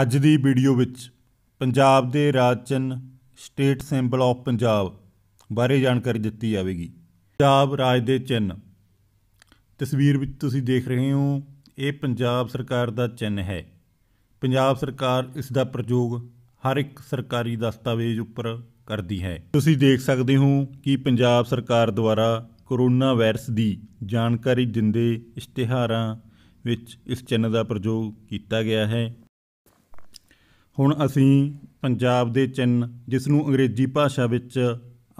ਅੱਜ ਦੀ ਵੀਡੀਓ ਵਿੱਚ ਪੰਜਾਬ ਦੇ ਰਾਜ ਚਿੰਨ ਸਟੇਟ ਸਿੰਬਲ ਆਫ ਪੰਜਾਬ ਬਾਰੇ ਜਾਣਕਾਰੀ ਦਿੱਤੀ ਜਾਵੇਗੀ ਪੰਜਾਬ ਰਾਜ ਦੇ ਚਿੰਨ ਤਸਵੀਰ ਵਿੱਚ ਤੁਸੀਂ ਦੇਖ ਰਹੇ ਹੋ ਇਹ ਪੰਜਾਬ ਸਰਕਾਰ ਦਾ ਚਿੰਨ ਹੈ ਪੰਜਾਬ ਸਰਕਾਰ ਇਸ ਦਾ ਪ੍ਰਯੋਗ ਹਰ ਇੱਕ ਸਰਕਾਰੀ ਦਸਤਾਵੇਜ਼ ਉੱਪਰ ਕਰਦੀ ਹੈ ਤੁਸੀਂ ਦੇਖ ਸਕਦੇ ਹੋ ਕਿ ਪੰਜਾਬ ਸਰਕਾਰ ਦੁਆਰਾ ਕੋਰੋਨਾ ਵਾਇਰਸ ਦੀ ਜਾਣਕਾਰੀ ਦਿੰਦੇ ਇਸ਼ਤਿਹਾਰਾਂ ਵਿੱਚ ਇਸ ਚਿੰਨ ਦਾ ਪ੍ਰਯੋਗ ਕੀਤਾ ਗਿਆ ਹੈ ਹੁਣ ਅਸੀਂ ਪੰਜਾਬ ਦੇ ਚਿੰਨ ਜਿਸ ਨੂੰ ਅੰਗਰੇਜ਼ੀ ਭਾਸ਼ਾ ਵਿੱਚ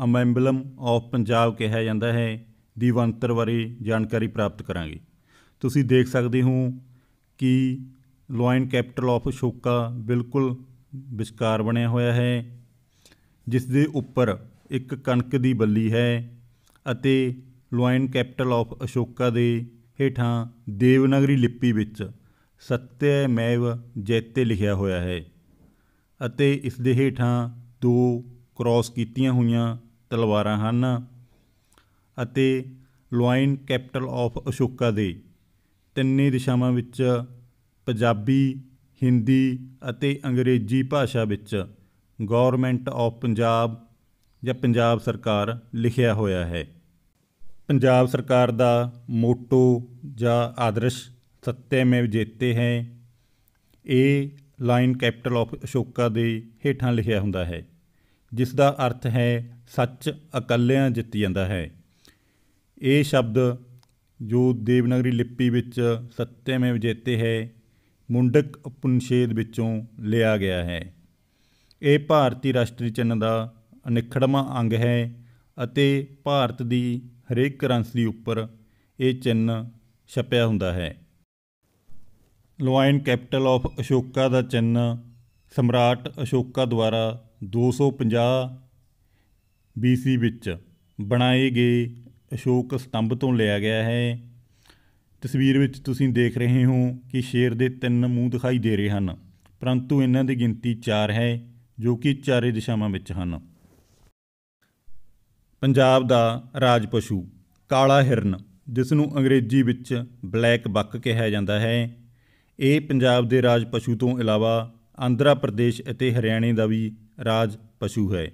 ਅਮੈਂਬਲਮ ਆਫ ਪੰਜਾਬ ਕਿਹਾ ਜਾਂਦਾ ਹੈ ਦੀ ਵੰਤਰ ਬਾਰੇ ਜਾਣਕਾਰੀ ਪ੍ਰਾਪਤ ਕਰਾਂਗੇ ਤੁਸੀਂ ਦੇਖ ਸਕਦੇ ਹੋ ਕਿ ਲੋਇਨ ਕੈਪੀਟਲ ਆਫ ਅਸ਼ੋਕਾ ਬਿਲਕੁਲ ਵਿਚਕਾਰ ਬਣਿਆ ਹੋਇਆ ਹੈ ਜਿਸ ਦੇ ਉੱਪਰ ਇੱਕ ਕਣਕ ਦੀ ਬੱਲੀ ਹੈ ਅਤੇ ਲੋਇਨ ਕੈਪੀਟਲ ਆਫ ਅਸ਼ੋਕਾ ਦੇ ਹੇਠਾਂ ਦੇਵਨਾਗਰੀ ਲਿਪੀ ਵਿੱਚ ਮੈਵ ਜੈਤੇ ਲਿਖਿਆ ਹੋਇਆ ਹੈ ਅਤੇ ਇਸ ਦੇ ਹੇਠਾਂ ਦੋ ਕ੍ਰਾਸ ਕੀਤੀਆਂ ਹੋਈਆਂ ਤਲਵਾਰਾਂ ਹਨ ਅਤੇ ਲੁਆਇਨ ਕੈਪੀਟਲ ਆਫ ਅਸ਼ੋਕਾ ਦੇ ਤਿੰਨੇ ਦਿਸ਼ਾਵਾਂ ਵਿੱਚ ਪੰਜਾਬੀ ਹਿੰਦੀ ਅਤੇ ਅੰਗਰੇਜ਼ੀ ਭਾਸ਼ਾ ਵਿੱਚ ਗਵਰਨਮੈਂਟ ਆਫ ਪੰਜਾਬ ਜਾਂ ਪੰਜਾਬ ਸਰਕਾਰ ਲਿਖਿਆ ਹੋਇਆ ਹੈ ਪੰਜਾਬ ਸਰਕਾਰ ਦਾ ਮੋਟੋ ਜਾਂ ਆਦਰਸ਼ ਮੇਂ ਜੇਤੇ ਹੈ ਇਹ ਲਾਈਨ ਕੈਪੀਟਲ ਆਫ ਅਸ਼ੋਕਾ ਦੇ ਹੇਠਾਂ ਲਿਖਿਆ ਹੁੰਦਾ ਹੈ ਜਿਸ ਦਾ ਅਰਥ ਹੈ ਸੱਚ ਇਕੱਲਿਆਂ ਜਿੱਤ ਜਾਂਦਾ ਹੈ ਇਹ ਸ਼ਬਦ ਜੋ ਦੇਵਨਾਗਰੀ ਲਿਪੀ ਵਿੱਚ ਸਤਿਆਮੇ ਵਿਜੇਤੇ ਹੈ ਮੁੰਡਕ ਉਪਨਿਸ਼ੇਦ ਵਿੱਚੋਂ ਲਿਆ ਗਿਆ ਹੈ ਇਹ ਭਾਰਤੀ ਰਾਸ਼ਟਰੀ ਚਿੰਨ ਦਾ ਅਨਿਖੜਵਾਂ ਅੰਗ ਹੈ ਅਤੇ ਭਾਰਤ ਦੀ ਹਰੇਕ ਕਰੰਸੀ ਉੱਪਰ ਇਹ ਚਿੰਨ ਛਪਿਆ ਹੁੰਦਾ ਹੈ ਲੋਇਨ ਕੈਪੀਟਲ ਆਫ ਅਸ਼ੋਕਾ ਦਾ ਚਿੰਨ ਸਮਰਾਟ ਅਸ਼ੋਕਾ ਦੁਆਰਾ 250 BC ਵਿੱਚ ਬਣਾਏ ਗਏ ਅਸ਼ੋਕ ਸਤੰਭ ਤੋਂ ਲਿਆ ਗਿਆ ਹੈ ਤਸਵੀਰ ਵਿੱਚ ਤੁਸੀਂ ਦੇਖ ਰਹੇ ਹੋ ਕਿ ਸ਼ੇਰ ਦੇ ਤਿੰਨ ਮੂੰਹ ਦਿਖਾਈ ਦੇ ਰਹੇ ਹਨ ਪਰੰਤੂ ਇਹਨਾਂ ਦੀ ਗਿਣਤੀ 4 ਹੈ ਜੋ ਕਿ ਚਾਰੇ ਦਿਸ਼ਾਵਾਂ ਵਿੱਚ ਹਨ ਪੰਜਾਬ ਦਾ ਰਾਜ ਪਸ਼ੂ ਕਾਲਾ ਹਿਰਨ ਜਿਸ ਨੂੰ ਅੰਗਰੇਜ਼ੀ ਵਿੱਚ ਬਲੈਕ ਬੱਕ ਕਿਹਾ ਜਾਂਦਾ ਹੈ ਇਹ ਪੰਜਾਬ ਦੇ ਰਾਜ ਪਸ਼ੂ ਤੋਂ ਇਲਾਵਾ ਆਂਧਰਾ ਪ੍ਰਦੇਸ਼ ਅਤੇ ਹਰਿਆਣੇ ਦਾ ਵੀ ਰਾਜ ਪਸ਼ੂ ਹੈ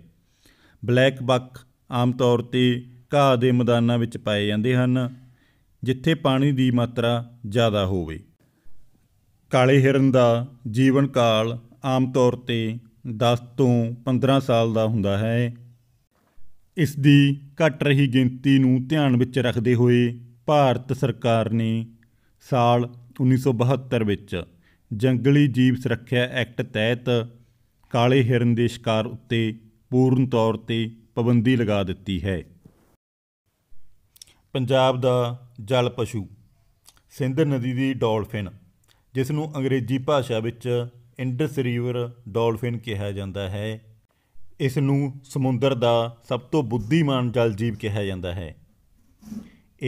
ਬਲੈਕ ਬੱਕ ਆਮ ਤੌਰ ਤੇ ਘਾਹ ਦੇ ਮੈਦਾਨਾਂ ਵਿੱਚ ਪਾਏ ਜਾਂਦੇ ਹਨ ਜਿੱਥੇ ਪਾਣੀ ਦੀ ਮਾਤਰਾ ਜ਼ਿਆਦਾ ਹੋਵੇ ਕਾਲੇ ਹਿਰਨ ਦਾ ਜੀਵਨ ਕਾਲ ਆਮ ਤੌਰ ਤੇ 10 ਤੋਂ 15 ਸਾਲ ਦਾ ਹੁੰਦਾ ਹੈ ਇਸ ਦੀ ਘਟ ਰਹੀ ਗਿਣਤੀ ਨੂੰ ਧਿਆਨ ਵਿੱਚ ਰੱਖਦੇ ਹੋਏ ਭਾਰਤ ਸਰਕਾਰ ਨੇ ਸਾਲ 1972 ਵਿੱਚ ਜੰਗਲੀ ਜੀਵ ਸੁਰੱਖਿਆ ਐਕਟ ਤਹਿਤ ਕਾਲੇ ਹਿਰਨ ਦੇ ਸ਼ਿਕਾਰ ਉੱਤੇ ਪੂਰਨ ਤੌਰ ਤੇ ਪਾਬੰਦੀ ਲਗਾ ਦਿੱਤੀ ਹੈ ਪੰਜਾਬ ਦਾ ਜਲ ਪਸ਼ੂ ਸਿੰਧ ਨਦੀ ਦੀ ਡੋਲਫਿਨ ਜਿਸ ਨੂੰ ਅੰਗਰੇਜ਼ੀ ਭਾਸ਼ਾ ਵਿੱਚ ਇੰਡਸ ਰਿਵਰ ਡੋਲਫਿਨ ਕਿਹਾ ਜਾਂਦਾ ਹੈ ਇਸ ਨੂੰ ਸਮੁੰਦਰ ਦਾ ਸਭ ਤੋਂ ਬੁੱਧੀਮਾਨ ਜਲ ਜੀਵ ਕਿਹਾ ਜਾਂਦਾ ਹੈ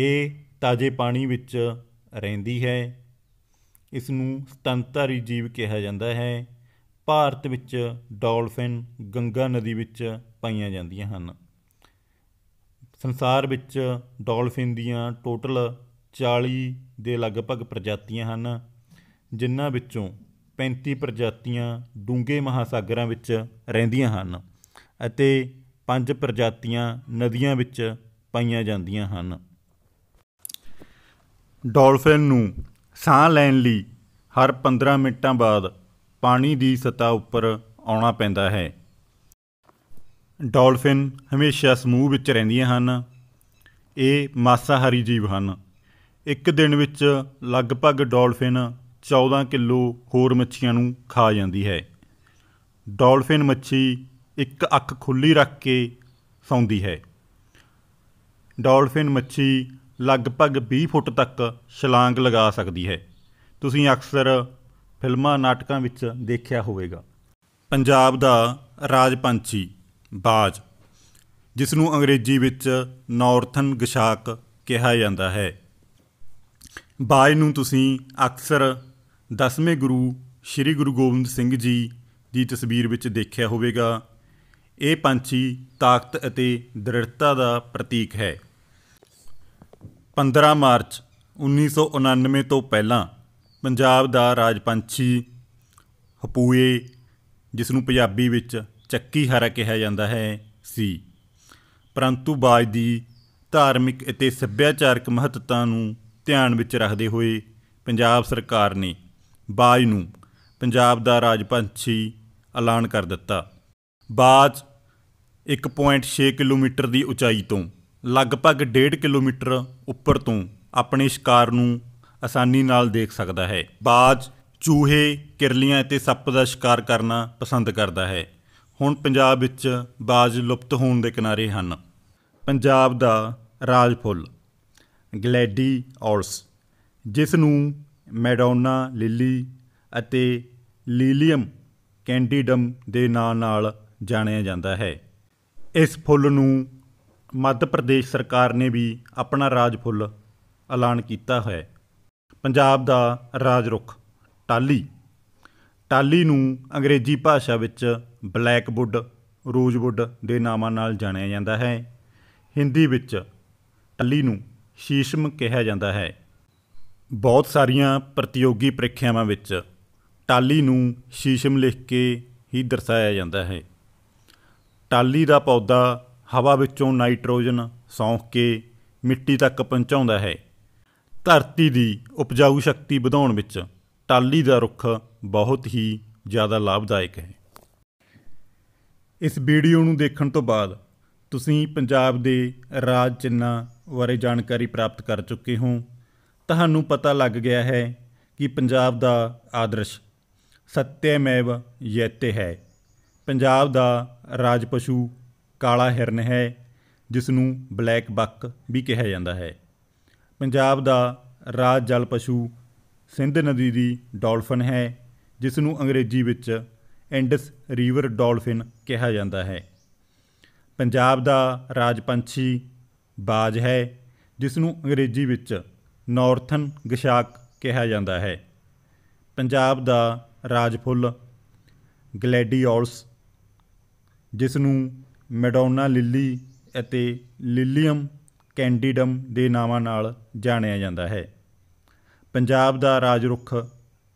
ਇਹ ਤਾਜ਼ੇ ਪਾਣੀ ਵਿੱਚ ਰਹਿੰਦੀ ਹੈ ਇਸ ਨੂੰ ਸਤੰਤਰੀ ਜੀਵ ਕਿਹਾ ਜਾਂਦਾ ਹੈ ਭਾਰਤ ਵਿੱਚ ਡਾਲਫਿਨ ਗੰਗਾ ਨਦੀ ਵਿੱਚ ਪਾਈਆਂ ਜਾਂਦੀਆਂ ਹਨ ਸੰਸਾਰ ਵਿੱਚ ਡਾਲਫਿਨ ਦੀਆਂ ਟੋਟਲ 40 ਦੇ ਲਗਭਗ ਪ੍ਰਜਾਤੀਆਂ ਹਨ ਜਿਨ੍ਹਾਂ ਵਿੱਚੋਂ 35 ਪ੍ਰਜਾਤੀਆਂ ਡੂੰਘੇ ਮਹਾਸਾਗਰਾਂ ਵਿੱਚ ਰਹਿੰਦੀਆਂ ਹਨ ਅਤੇ 5 ਪ੍ਰਜਾਤੀਆਂ ਨਦੀਆਂ ਵਿੱਚ ਪਾਈਆਂ ਜਾਂਦੀਆਂ ਹਨ ਡਾਲਫਿਨ ਨੂੰ ਸਾਹ ਲੈਣ ਲਈ ਹਰ 15 ਮਿੰਟਾਂ ਬਾਅਦ ਪਾਣੀ ਦੀ ਸਤਾ ਉੱਪਰ ਆਉਣਾ ਪੈਂਦਾ ਹੈ ਡਾਲਫਿਨ ਹਮੇਸ਼ਾ ਸਮੂਹ ਵਿੱਚ ਰਹਿੰਦੀਆਂ ਹਨ ਇਹ ਮਾਸਾਹਾਰੀ ਜੀਵ ਹਨ ਇੱਕ ਦਿਨ ਵਿੱਚ ਲਗਭਗ ਡਾਲਫਿਨ 14 ਕਿਲੋ ਹੋਰ ਮੱਛੀਆਂ ਨੂੰ ਖਾ ਜਾਂਦੀ ਹੈ ਡਾਲਫਿਨ ਮੱਛੀ ਇੱਕ ਅੱਖ ਖੁੱਲੀ ਰੱਖ ਕੇ ਸੌਂਦੀ ਹੈ ਡਾਲਫਿਨ ਮੱਛੀ ਲਗਭਗ 20 ਫੁੱਟ ਤੱਕ ਛਲਾਂਗ ਲਗਾ ਸਕਦੀ ਹੈ ਤੁਸੀਂ ਅਕਸਰ ਫਿਲਮਾਂ ਨਾਟਕਾਂ ਵਿੱਚ ਦੇਖਿਆ ਹੋਵੇਗਾ ਪੰਜਾਬ ਦਾ ਰਾਜ ਪੰਛੀ ਬਾਜ ਜਿਸ ਨੂੰ ਅੰਗਰੇਜ਼ੀ ਵਿੱਚ ਨਾਰਥਨ ਗਸ਼ਾਕ ਕਿਹਾ ਜਾਂਦਾ ਹੈ ਬਾਜ ਨੂੰ ਤੁਸੀਂ ਅਕਸਰ 10ਵੇਂ ਗੁਰੂ ਸ੍ਰੀ ਗੁਰੂ ਗੋਬਿੰਦ ਸਿੰਘ ਜੀ ਦੀ ਤਸਵੀਰ ਵਿੱਚ ਦੇਖਿਆ ਹੋਵੇਗਾ ਇਹ ਪੰਛੀ ਤਾਕਤ ਅਤੇ ਦ੍ਰਿੜਤਾ ਦਾ ਪ੍ਰਤੀਕ ਹੈ 15 ਮਾਰਚ 1999 ਤੋਂ ਪਹਿਲਾਂ ਪੰਜਾਬ ਦਾ ਰਾਜ ਪੰਛੀ ਹਪੂਏ ਜਿਸ ਨੂੰ ਪੰਜਾਬੀ ਵਿੱਚ ਚੱਕੀ ਹਾਰਾ ਕਿਹਾ ਜਾਂਦਾ ਹੈ ਸੀ ਪਰੰਤੂ ਬਾਜ ਦੀ ਧਾਰਮਿਕ ਅਤੇ ਸੱਭਿਆਚਾਰਕ ਮਹੱਤਤਾ ਨੂੰ ਧਿਆਨ ਵਿੱਚ ਰੱਖਦੇ ਹੋਏ ਪੰਜਾਬ ਸਰਕਾਰ ਨੇ ਬਾਜ ਨੂੰ ਪੰਜਾਬ ਦਾ ਰਾਜ ਪੰਛੀ ਐਲਾਨ ਕਰ ਦਿੱਤਾ ਬਾਜ 1.6 ਕਿਲੋਮੀਟਰ ਦੀ ਉਚਾਈ ਤੋਂ ਲਗਭਗ 1.5 ਕਿਲੋਮੀਟਰ ਉੱਪਰ ਤੋਂ ਆਪਣੇ ਸ਼ਿਕਾਰ ਨੂੰ ਆਸਾਨੀ ਨਾਲ ਦੇਖ ਸਕਦਾ ਹੈ ਬਾਜ਼ ਚੂਹੇ ਕਿਰਲੀਆਂ ਅਤੇ ਸੱਪ ਦਾ ਸ਼ਿਕਾਰ ਕਰਨਾ ਪਸੰਦ ਕਰਦਾ ਹੈ ਹੁਣ ਪੰਜਾਬ ਵਿੱਚ ਬਾਜ਼ ਲੁਪਤ ਹੋਣ ਦੇ ਕਿਨਾਰੇ ਹਨ ਪੰਜਾਬ ਦਾ ਰਾਜ ਫੁੱਲ ਗਲੇਡੀ ਔਰਸ ਜਿਸ ਨੂੰ ਮੈਡੋਨਾ ਲਿਲੀ ਅਤੇ ਲੀਲੀਅਮ ਕੈਂਡੀਡਮ ਦੇ ਨਾਂ ਨਾਲ ਜਾਣਿਆ ਜਾਂਦਾ ਹੈ ਇਸ ਫੁੱਲ ਨੂੰ ਮੱਧ ਪ੍ਰਦੇਸ਼ ਸਰਕਾਰ ਨੇ ਵੀ ਆਪਣਾ ਰਾਜ ਫੁੱਲ ਐਲਾਨ ਕੀਤਾ ਹੈ ਪੰਜਾਬ ਦਾ ਰਾਜ ਰੁੱਖ ਟਾਲੀ ਟਾਲੀ ਨੂੰ ਅੰਗਰੇਜ਼ੀ ਭਾਸ਼ਾ ਵਿੱਚ ਰੋਜ਼ ਰੋਜ਼ਵੁੱਡ ਦੇ ਨਾਮਾਂ ਨਾਲ ਜਾਣਿਆ ਜਾਂਦਾ ਹੈ ਹਿੰਦੀ ਵਿੱਚ ਟਾਲੀ ਨੂੰ ਸ਼ੀਸ਼ਮ ਕਿਹਾ ਜਾਂਦਾ ਹੈ ਬਹੁਤ ਸਾਰੀਆਂ ਪ੍ਰਤੀਯੋਗੀ ਪ੍ਰੀਖਿਆਵਾਂ ਵਿੱਚ ਟਾਲੀ ਨੂੰ ਸ਼ੀਸ਼ਮ ਲਿਖ ਕੇ ਹੀ ਦਰਸਾਇਆ ਜਾਂਦਾ ਹੈ ਟਾਲੀ ਦਾ ਪੌਦਾ ਹਵਾ ਵਿੱਚੋਂ ਨਾਈਟ੍ਰੋਜਨ ਸੌਂਖ ਕੇ ਮਿੱਟੀ ਤੱਕ ਪਹੁੰਚਾਉਂਦਾ ਹੈ ਧਰਤੀ ਦੀ ਉਪਜਾਊ ਸ਼ਕਤੀ ਵਧਾਉਣ ਵਿੱਚ ਟਾਲੀ ਦਾ ਰੁੱਖ ਬਹੁਤ ਹੀ ਜ਼ਿਆਦਾ ਲਾਭਦਾਇਕ ਹੈ ਇਸ ਵੀਡੀਓ ਨੂੰ ਦੇਖਣ ਤੋਂ ਬਾਅਦ ਤੁਸੀਂ ਪੰਜਾਬ ਦੇ ਰਾਜ ਚਿੰਨ੍ਹਾਂ ਬਾਰੇ ਜਾਣਕਾਰੀ ਪ੍ਰਾਪਤ ਕਰ ਚੁੱਕੇ ਹੋ ਤੁਹਾਨੂੰ ਪਤਾ ਲੱਗ ਗਿਆ ਹੈ ਕਿ ਪੰਜਾਬ ਦਾ ਆਦਰਸ਼ ਸਤਿਆਮੈਵ ਯਤੇ ਹੈ ਪੰਜਾਬ ਦਾ ਰਾਜ ਪਸ਼ੂ ਕਾਲਾ ਹਿਰਨ ਹੈ ਜਿਸ ਨੂੰ ਬਲੈਕ ਬੱਕ ਵੀ ਕਿਹਾ ਜਾਂਦਾ ਹੈ ਪੰਜਾਬ ਦਾ ਰਾਜ ਜਲ ਪਸ਼ੂ ਸਿੰਧ ਨਦੀ ਦੀ ਡਾਲਫਿਨ ਹੈ ਜਿਸ ਨੂੰ ਅੰਗਰੇਜ਼ੀ ਵਿੱਚ ਇੰਡਸ ਰਿਵਰ ਡਾਲਫਿਨ ਕਿਹਾ ਜਾਂਦਾ ਹੈ ਪੰਜਾਬ ਦਾ ਰਾਜ ਪੰਛੀ ਬਾਜ ਹੈ ਜਿਸ ਨੂੰ ਅੰਗਰੇਜ਼ੀ ਵਿੱਚ ਨਾਰਥਨ ਗਸ਼ਾਕ ਕਿਹਾ ਜਾਂਦਾ ਹੈ ਪੰਜਾਬ ਦਾ ਰਾਜ ਫੁੱਲ ਗਲੇਡੀਓਲਸ ਜਿਸ ਨੂੰ ਮੈਡੋਨਾ ਲਿਲੀ ਅਤੇ ਲਿਲੀਅਮ ਕੈਂਡੀਡਮ ਦੇ ਨਾਵਾਂ ਨਾਲ ਜਾਣਿਆ ਜਾਂਦਾ ਹੈ ਪੰਜਾਬ ਦਾ ਰਾਜ ਰੁੱਖ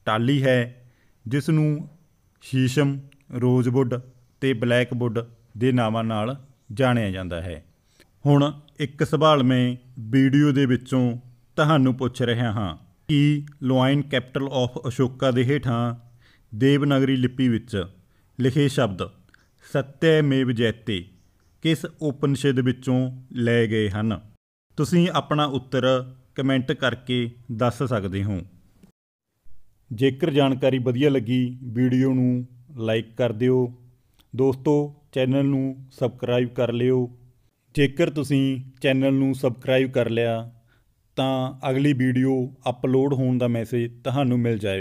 ਟਾਲੀ ਹੈ ਜਿਸ ਨੂੰ ਸ਼ੀਸ਼ਮ ਰੋਜ਼ਵੁੱਡ ਤੇ ਬਲੈਕਵੁੱਡ ਦੇ ਨਾਵਾਂ ਨਾਲ ਜਾਣਿਆ ਜਾਂਦਾ ਹੈ ਹੁਣ ਇੱਕ ਸਵਾਲ ਮੈਂ ਵੀਡੀਓ ਦੇ ਵਿੱਚੋਂ ਤੁਹਾਨੂੰ ਪੁੱਛ ਰਿਹਾ ਹਾਂ ਕਿ ਲੋਇਨ ਕੈਪੀਟਲ ਆਫ ਅਸ਼ੋਕਾ ਦੇ ਹੇਠਾਂ ਦੇਵਨਗਰੀ ਲਿਪੀ ਵਿੱਚ ਲਿਖੇ ਸ਼ਬਦ ਸਤਯਮੇਵ ਜੈਤੇ ਕਿਸ ਉਪਨਿਸ਼ਦ ਵਿੱਚੋਂ ਲੈ ਗਏ ਹਨ ਤੁਸੀਂ ਆਪਣਾ ਉੱਤਰ ਕਮੈਂਟ ਕਰਕੇ ਦੱਸ ਸਕਦੇ ਹੋ ਜੇਕਰ ਜਾਣਕਾਰੀ ਵਧੀਆ ਲੱਗੀ ਵੀਡੀਓ ਨੂੰ ਲਾਈਕ ਕਰ ਦਿਓ ਦੋਸਤੋ ਚੈਨਲ ਨੂੰ ਸਬਸਕ੍ਰਾਈਬ ਕਰ ਲਿਓ ਜੇਕਰ ਤੁਸੀਂ ਚੈਨਲ ਨੂੰ ਸਬਸਕ੍ਰਾਈਬ ਕਰ ਲਿਆ ਤਾਂ ਅਗਲੀ ਵੀਡੀਓ ਅਪਲੋਡ ਹੋਣ ਦਾ ਮੈਸੇਜ ਤੁਹਾਨੂੰ ਮਿਲ ਜਾਏ